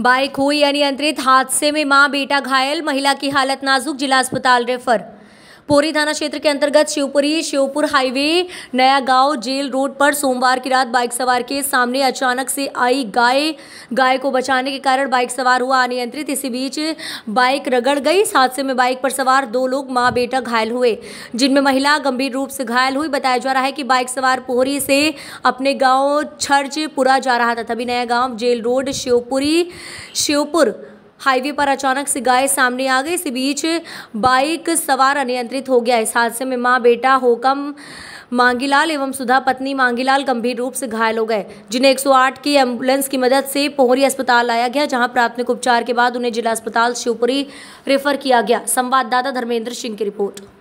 bike हुई अनियंत्रित हादसे में मां बेटा घायल महिला की हालत नाजुक जिला अस्पताल रेफर पोरी थाना क्षेत्र के अंतर्गत शिवपुरी शिवपुर हाईवे नया गांव जेल रोड पर सोमवार की रात बाइक सवार के सामने अचानक से आई गाय गाय को बचाने के कारण बाइक सवार हुआ अनियंत्रित इसी बीच बाइक रगड़ गई हादसे में बाइक पर सवार दो लोग माँ बेटा घायल हुए जिनमें महिला गंभीर रूप से घायल हुई बताया जा रहा है कि बाइक सवार पोहरी से अपने गाँव छर्जपुरा जा रहा था तभी Naya Gaon jail road Shivpuri Shivpur highway पर अचानक से गाय सामने आ गई इसी बीच बाइक सवार अनियंत्रित हो गया इस हादसे में माँ बेटा होकम मांगीलाल एवं सुधा पत्नी मांगीलाल गंभीर रूप से घायल हो गए जिन्हें 108 की एम्बुलेंस की मदद से पोहरी अस्पताल लाया गया जहां प्राथमिक उपचार के बाद उन्हें जिला अस्पताल शिवपुरी रेफर किया गया संवाददाता धर्मेंद्र सिंह की रिपोर्ट